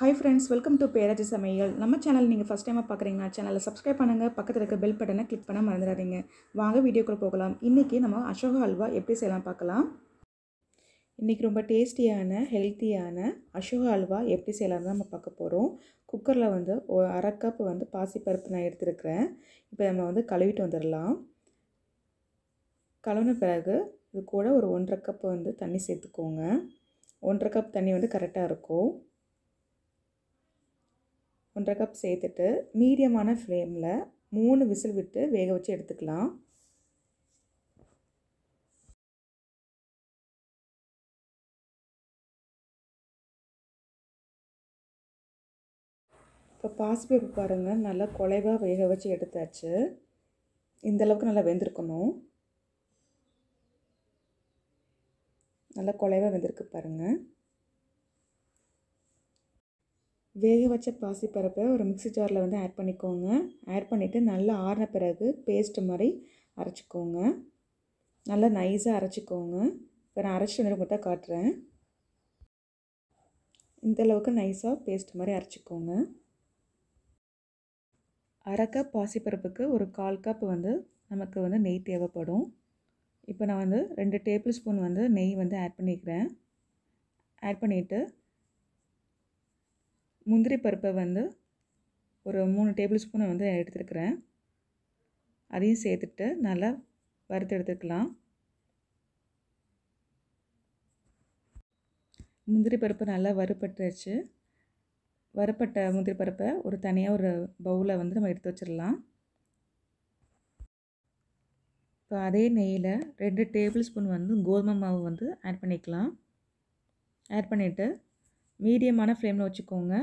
hi friends welcome to பேராஜி சமையல் நம்ம சேனல் நீங்கள் ஃபஸ்ட் டைமாக பார்க்குறீங்கன்னா சேனலை சப்ஸ்கிரைப் பண்ணுங்கள் பக்கத்தில் இருக்க பெல் பட்டனை கிளிக் பண்ண மறந்துடாதீங்க வாங்க வீடியோக்குள்ளே போகலாம் இன்றைக்கி நம்ம அசோக அல்வா எப்படி செய்யலாம் பார்க்கலாம் இன்றைக்கி ரொம்ப டேஸ்டியான ஹெல்த்தியான அசோக அல்வா எப்படி செய்யலாம்னு நம்ம பார்க்க போகிறோம் குக்கரில் வந்து அரை கப் வந்து பாசிப்பருப்பு நான் எடுத்துருக்கிறேன் இப்போ நம்ம வந்து கழுவிட்டு வந்துடலாம் கழுவின பிறகு இது கூட ஒரு ஒன்றரை கப் வந்து தண்ணி சேர்த்துக்கோங்க ஒன்றரை கப் தண்ணி வந்து கரெக்டாக இருக்கும் ஒன்றரை கப் சேர்த்துட்டு மீடியமான ஃப்ளேமில் மூணு விசில் விட்டு வேக வச்சு எடுத்துக்கலாம் இப்போ பாசிப்பருப்பு பாருங்கள் நல்லா குலைவாக வேக வச்சு எடுத்தாச்சு இந்தளவுக்கு நல்லா வெந்திருக்கணும் நல்லா குலைவாக வெந்திருக்கு பாருங்கள் வேக வச்ச பருப்பை ஒரு மிக்சி ஜாரில் வந்து ஆட் பண்ணிக்கோங்க ஆட் பண்ணிவிட்டு நல்லா ஆறின பிறகு பேஸ்ட்டு மாதிரி அரைச்சிக்கோங்க நல்லா நைஸாக அரைச்சிக்கோங்க இப்போ நான் அரைச்சிட்டு வந்து உங்கள்கிட்ட காட்டுறேன் இந்த அளவுக்கு நைஸாக பேஸ்ட் மாதிரி அரைச்சிக்கோங்க அரை கப் பாசிப்பருப்புக்கு ஒரு கால் கப் வந்து நமக்கு வந்து நெய் தேவைப்படும் இப்போ நான் வந்து ரெண்டு டேபிள் ஸ்பூன் வந்து நெய் வந்து ஆட் பண்ணிக்கிறேன் ஆட் பண்ணிவிட்டு முந்திரி பருப்பை வந்து ஒரு மூணு டேபிள் ஸ்பூனை வந்து எடுத்துருக்கிறேன் அதையும் சேர்த்துட்டு நல்லா வறுத்து எடுத்துக்கலாம் முந்திரி பருப்பு நல்லா வறுப்பட்டுருச்சு வறுப்பட்ட முந்திரி பருப்பை ஒரு தனியாக ஒரு பவுலில் வந்து நம்ம எடுத்து வச்சிடலாம் இப்போ அதே நெய்யில் ரெண்டு டேபிள் ஸ்பூன் வந்து கோதுமை மாவு வந்து ஆட் பண்ணிக்கலாம் ஆட் பண்ணிவிட்டு மீடியமான ஃப்ளேமில் வச்சுக்கோங்க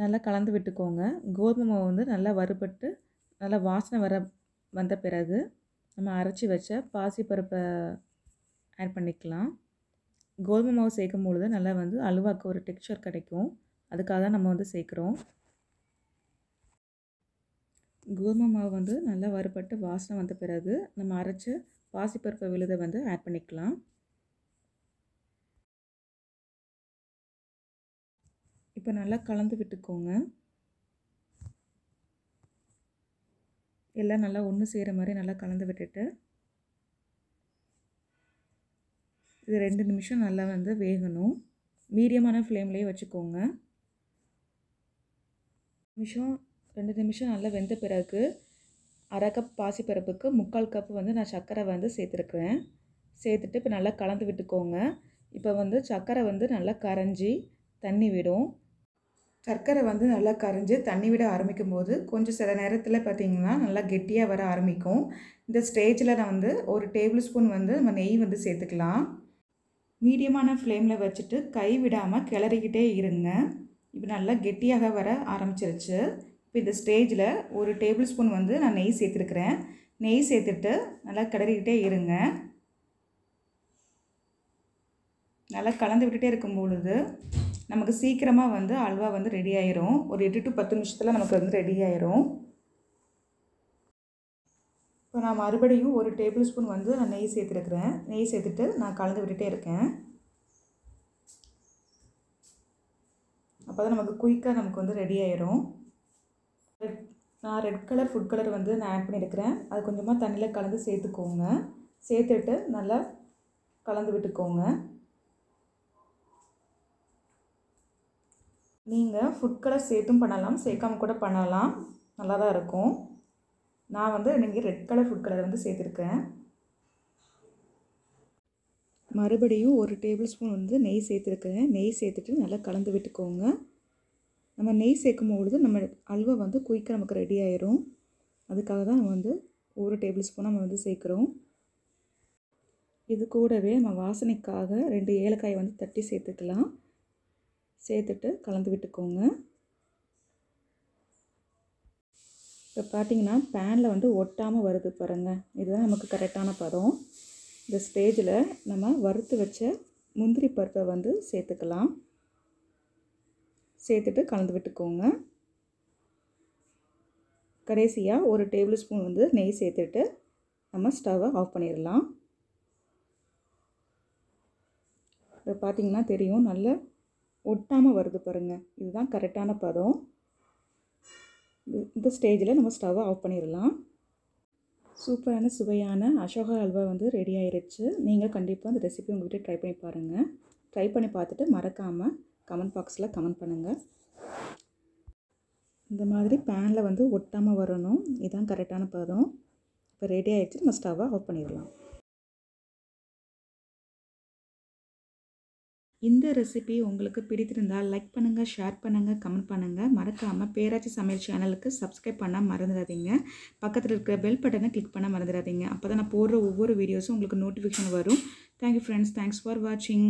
நல்லா கலந்து விட்டுக்கோங்க கோதுமை மாவு வந்து நல்லா வறுபட்டு நல்லா வாசனை வர வந்த பிறகு நம்ம அரைச்சி வச்ச பாசிப்பருப்பை ஆட் பண்ணிக்கலாம் கோதுமை மாவு சேர்க்கும் பொழுது நல்லா வந்து அலுவாக்கு ஒரு டெக்ஸ்சர் கிடைக்கும் அதுக்காக தான் நம்ம வந்து சேர்க்குறோம் கோதுமை மாவு வந்து நல்லா வறுபட்டு வாசனை வந்த பிறகு நம்ம அரைச்சி பாசிப்பருப்பு விழுதை வந்து ஆட் பண்ணிக்கலாம் இப்போ நல்லா கலந்து விட்டுக்கோங்க எல்லாம் நல்லா ஒன்று செய்கிற மாதிரி நல்லா கலந்து விட்டுட்டு இது ரெண்டு நிமிஷம் நல்லா வந்து வேகணும் மீடியமான ஃப்ளேம்லேயே வச்சுக்கோங்க நிமிஷம் ரெண்டு நிமிஷம் நல்லா வெந்த பிறகு அரை கப் பாசிப்பருப்புக்கு முக்கால் கப் வந்து நான் சர்க்கரை வந்து சேர்த்துருக்குறேன் சேர்த்துட்டு இப்போ நல்லா கலந்து விட்டுக்கோங்க இப்போ வந்து சர்க்கரை வந்து நல்லா கரைஞ்சி தண்ணி விடும் சர்க்கரை வந்து நல்லா கரைஞ்சி தண்ணி விட ஆரம்பிக்கும் போது கொஞ்சம் சில நேரத்தில் பார்த்திங்கன்னா நல்லா கெட்டியாக வர ஆரம்பிக்கும் இந்த ஸ்டேஜில் நான் வந்து ஒரு டேபிள் ஸ்பூன் வந்து நம்ம நெய் வந்து சேர்த்துக்கலாம் மீடியமான ஃப்ளேமில் வச்சுட்டு கை விடாமல் கிளறிக்கிட்டே இருங்க இப்போ நல்லா கெட்டியாக வர ஆரம்பிச்சிருச்சு இப்போ இந்த ஸ்டேஜில் ஒரு டேபிள் ஸ்பூன் வந்து நான் நெய் சேர்த்துருக்குறேன் நெய் சேர்த்துட்டு நல்லா கிளறிக்கிட்டே இருங்க நல்லா கலந்து விட்டுகிட்டே இருக்கும் பொழுது நமக்கு சீக்கிரமாக வந்து அல்வா வந்து ரெடி ஆயிரும் ஒரு எட்டு டு பத்து நிமிஷத்தில் நமக்கு வந்து ரெடி ஆயிரும் இப்போ நான் மறுபடியும் ஒரு டேபிள் ஸ்பூன் வந்து நான் நெய் சேர்த்துருக்குறேன் நெய் சேர்த்துட்டு நான் கலந்து விட்டுட்டே இருக்கேன் அப்போ தான் நமக்கு குயிக்காக நமக்கு வந்து ரெடி ஆயிரும் நான் ரெட் கலர் ஃபுட் கலர் வந்து நான் ஆட் பண்ணியிருக்கிறேன் அது கொஞ்சமாக தண்ணியில் கலந்து சேர்த்துக்கோங்க சேர்த்துட்டு நல்லா கலந்து விட்டுக்கோங்க நீங்கள் ஃபுட் கலர் சேர்த்தும் பண்ணலாம் சேர்க்காம கூட பண்ணலாம் நல்லா தான் இருக்கும் நான் வந்து இன்றைக்கி ரெட் கலர் ஃபுட் கலர் வந்து சேர்த்துருக்கேன் மறுபடியும் ஒரு டேபிள் ஸ்பூன் வந்து நெய் சேர்த்துருக்கேன் நெய் சேர்த்துட்டு நல்லா கலந்து விட்டுக்கோங்க நம்ம நெய் சேர்க்கும் பொழுது நம்ம அல்வா வந்து குயிக்க நமக்கு ரெடி ஆயிரும் அதுக்காக தான் நம்ம வந்து ஒரு டேபிள் ஸ்பூன் நம்ம வந்து சேர்க்குறோம் இது கூடவே நம்ம வாசனைக்காக ரெண்டு ஏலக்காயை வந்து தட்டி சேர்த்துக்கலாம் சேர்த்துட்டு கலந்து விட்டுக்கோங்க இப்போ பார்த்தீங்கன்னா பேனில் வந்து ஒட்டாமல் வருது பாருங்கள் இதுதான் நமக்கு கரெக்டான பதம் இந்த ஸ்டேஜில் நம்ம வறுத்து வச்ச முந்திரி பருப்பை வந்து சேர்த்துக்கலாம் சேர்த்துட்டு கலந்து விட்டுக்கோங்க கடைசியாக ஒரு டேபிள் ஸ்பூன் வந்து நெய் சேர்த்துட்டு நம்ம ஸ்டவ்வை ஆஃப் பண்ணிடலாம் இப்போ பார்த்திங்கன்னா தெரியும் நல்ல ஒட்டாமல் வருது பாருங்கள் இதுதான் கரெக்டான பதம் இந்த ஸ்டேஜில் நம்ம ஸ்டவ் ஆஃப் பண்ணிடலாம் சூப்பரான சுவையான அசோகா அல்வா வந்து ரெடி ஆயிடுச்சு நீங்கள் கண்டிப்பாக அந்த ரெசிபி உங்கள்கிட்ட ட்ரை பண்ணி பாருங்கள் ட்ரை பண்ணி பார்த்துட்டு மறக்காமல் கமெண்ட் பாக்ஸில் கமெண்ட் பண்ணுங்கள் இந்த மாதிரி பேனில் வந்து ஒட்டாமல் வரணும் இதுதான் கரெக்டான பதம் இப்போ ரெடி ஆகிடுச்சு நம்ம ஸ்டவ்வை ஆஃப் பண்ணிடலாம் இந்த ரெசிபி உங்களுக்கு பிடித்திருந்தால் லைக் பண்ணுங்கள் ஷேர் பண்ணுங்கள் கமெண்ட் பண்ணுங்கள் மறக்காமல் பேராட்சி சமையல் சேனலுக்கு சப்ஸ்கிரைப் பண்ண மறந்துடாதீங்க பக்கத்தில் இருக்கிற பெல் பட்டனை கிளிக் பண்ண மறந்துடாதீங்க அப்போ தான் நான் போடுற ஒவ்வொரு வீடியோஸும் உங்களுக்கு நோட்டிஃபிகேஷன் வரும் தேங்க்யூ ஃப்ரெண்ட்ஸ் தேங்க்ஸ் ஃபார் வாட்சிங்